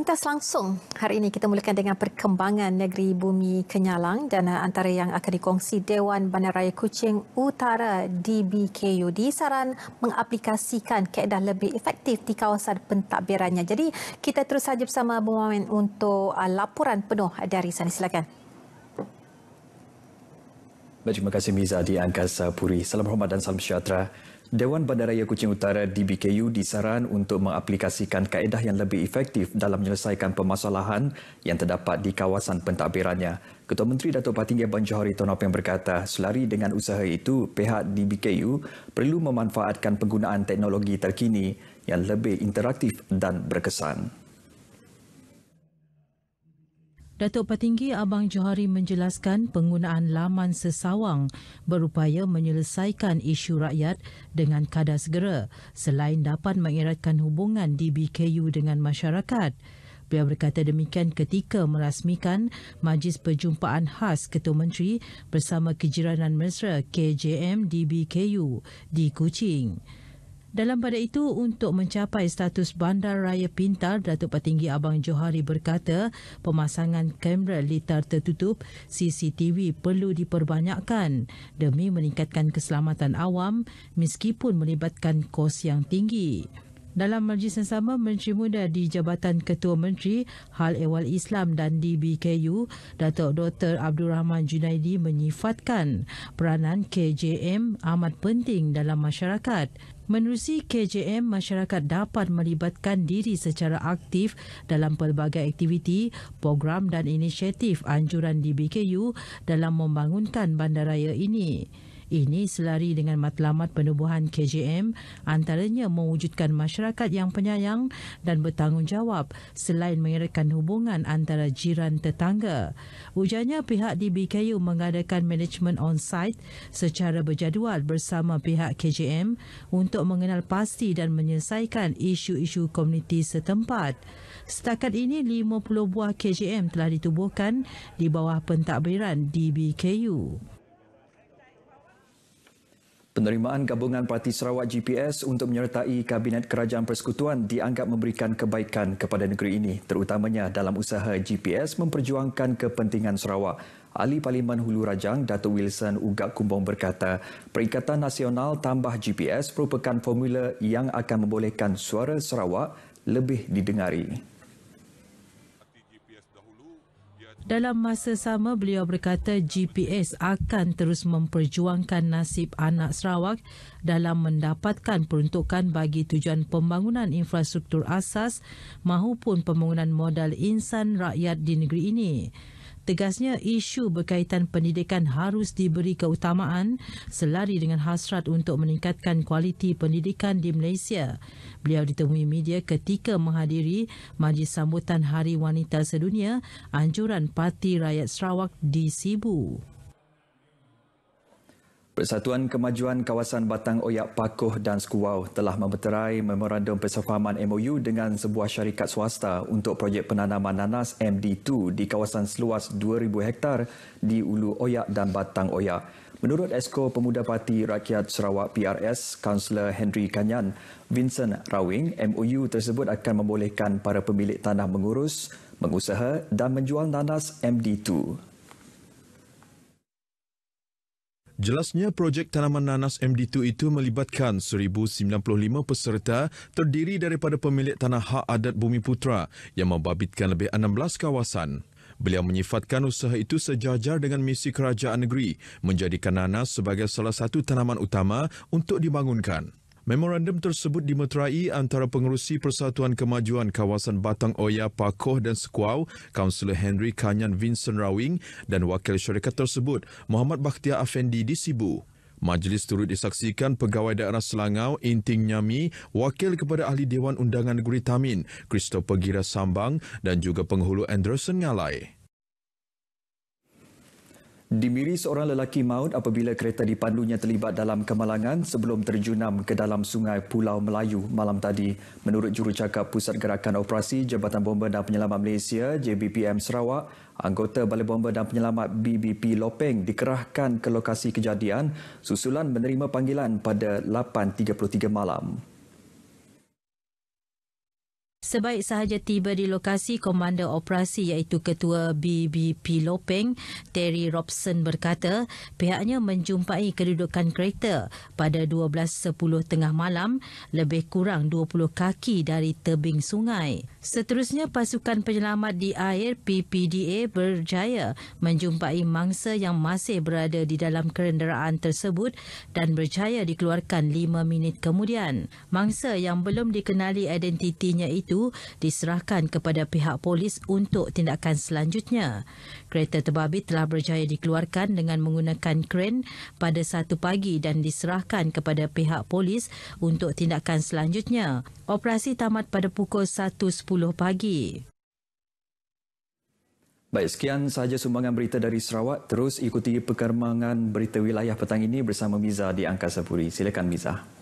Lintas langsung, hari ini kita mulakan dengan perkembangan negeri bumi Kenyalang dan eh, antara yang akan dikongsi Dewan Bandaraya Kuching Utara DBKU di saran mengaplikasikan keadaan lebih efektif di kawasan pentadbirannya. Jadi kita terus saja bersama Bumawin untuk eh, laporan penuh dari sana. Silakan. Dan terima kasih Miza di Angkasa Puri. Salam hormat dan salam sejahtera. Dewan Bandaraya Kuching Utara DBKU disaran untuk mengaplikasikan kaedah yang lebih efektif dalam menyelesaikan permasalahan yang terdapat di kawasan pentadbirannya. Ketua Menteri Datuk Patinggi Abang Johari Tuan yang berkata, selari dengan usaha itu, pihak DBKU perlu memanfaatkan penggunaan teknologi terkini yang lebih interaktif dan berkesan. Datuk Petinggi Abang Johari menjelaskan penggunaan laman sesawang berupaya menyelesaikan isu rakyat dengan kadar segera selain dapat mengeratkan hubungan DBKU dengan masyarakat. Beliau berkata demikian ketika merasmikan Majlis Perjumpaan Khas Ketua Menteri bersama Kejiranan Mesra KJM DBKU di Kuching. Dalam pada itu, untuk mencapai status bandar raya pintar, Datuk Patinggi Abang Johari berkata pemasangan kamera litar tertutup CCTV perlu diperbanyakkan demi meningkatkan keselamatan awam meskipun melibatkan kos yang tinggi. Dalam majlis yang sama, Menteri Muda di Jabatan Ketua Menteri Hal Ewal Islam dan DBKU, Datuk Dr. Abdul Rahman Junaidi menyifatkan peranan KJM amat penting dalam masyarakat. Menerusi KJM, masyarakat dapat melibatkan diri secara aktif dalam pelbagai aktiviti, program dan inisiatif anjuran DBKU dalam membangunkan bandaraya ini. Ini selari dengan matlamat penubuhan KJM antaranya mewujudkan masyarakat yang penyayang dan bertanggungjawab selain mengeratkan hubungan antara jiran tetangga. Ujarnya pihak DBKU mengadakan management on-site secara berjadual bersama pihak KJM untuk mengenal pasti dan menyelesaikan isu-isu komuniti setempat. Setakat ini 50 buah KJM telah ditubuhkan di bawah pentadbiran DBKU. Penerimaan gabungan Parti Sarawak GPS untuk menyertai Kabinet Kerajaan Persekutuan dianggap memberikan kebaikan kepada negeri ini, terutamanya dalam usaha GPS memperjuangkan kepentingan Sarawak. Ahli Parlimen Hulu Rajang, Datuk Wilson Ugak Kumbong berkata, Perikatan Nasional Tambah GPS merupakan formula yang akan membolehkan suara Sarawak lebih didengari. Dalam masa sama, beliau berkata GPS akan terus memperjuangkan nasib anak Sarawak dalam mendapatkan peruntukan bagi tujuan pembangunan infrastruktur asas maupun pembangunan modal insan rakyat di negeri ini. Tegasnya, isu berkaitan pendidikan harus diberi keutamaan selari dengan hasrat untuk meningkatkan kualiti pendidikan di Malaysia. Beliau ditemui media ketika menghadiri Majlis Sambutan Hari Wanita Sedunia Anjuran Parti Rakyat Sarawak di Sibu. Persatuan Kemajuan Kawasan Batang Oyak Pakoh dan Skuau telah memeterai memorandum persefahaman MOU dengan sebuah syarikat swasta untuk projek penanaman nanas MD2 di kawasan seluas 2,000 hektar di Ulu Oyak dan Batang Oyak. Menurut Esko Pemuda Parti Rakyat Sarawak PRS, Kaunselor Henry Kanyan, Vincent Rawing, MOU tersebut akan membolehkan para pemilik tanah mengurus, mengusaha dan menjual nanas MD2. Jelasnya projek tanaman nanas MD2 itu melibatkan 1,095 peserta terdiri daripada pemilik tanah hak adat Bumi Putra yang membabitkan lebih 16 kawasan. Beliau menyifatkan usaha itu sejajar dengan misi kerajaan negeri menjadikan nanas sebagai salah satu tanaman utama untuk dibangunkan. Memorandum tersebut dimeterai antara pengerusi Persatuan Kemajuan Kawasan Batang Oya, Pakoh dan Sekuau, Kaunselor Henry Kanyan Vincent Rawing dan wakil syarikat tersebut, Muhammad Bakhtiar Afendi di Sibu. Majlis turut disaksikan Pegawai Daerah Selangau, Inting Nyami, Wakil kepada Ahli Dewan Undangan Negeri Tamin, Christopher Gira Sambang dan juga Penghulu Anderson Ngalai. Dimiri seorang lelaki maut apabila kereta dipandunya terlibat dalam kemalangan sebelum terjunam ke dalam sungai Pulau Melayu malam tadi. Menurut jurucakap Pusat Gerakan Operasi Jabatan Bomba dan Penyelamat Malaysia JBPM Sarawak, anggota Balai Bomba dan Penyelamat BBP Lopeng dikerahkan ke lokasi kejadian susulan menerima panggilan pada 8.33 malam. Sebaik sahaja tiba di lokasi, Komander Operasi iaitu Ketua BBP Lopeng, Terry Robson berkata, pihaknya menjumpai kedudukan kereta pada 12.10 tengah malam, lebih kurang 20 kaki dari tebing sungai. Seterusnya, pasukan penyelamat di air PPDA berjaya menjumpai mangsa yang masih berada di dalam kerenderaan tersebut dan berjaya dikeluarkan 5 minit kemudian. Mangsa yang belum dikenali identitinya itu diserahkan kepada pihak polis untuk tindakan selanjutnya. Kereta terbabit telah berjaya dikeluarkan dengan menggunakan kren pada satu pagi dan diserahkan kepada pihak polis untuk tindakan selanjutnya. Operasi tamat pada pukul 1.10 pagi. Baik, sekian sahaja sumbangan berita dari Sarawak. Terus ikuti perkembangan berita wilayah petang ini bersama Miza di Angkasa Puri. Silakan Miza.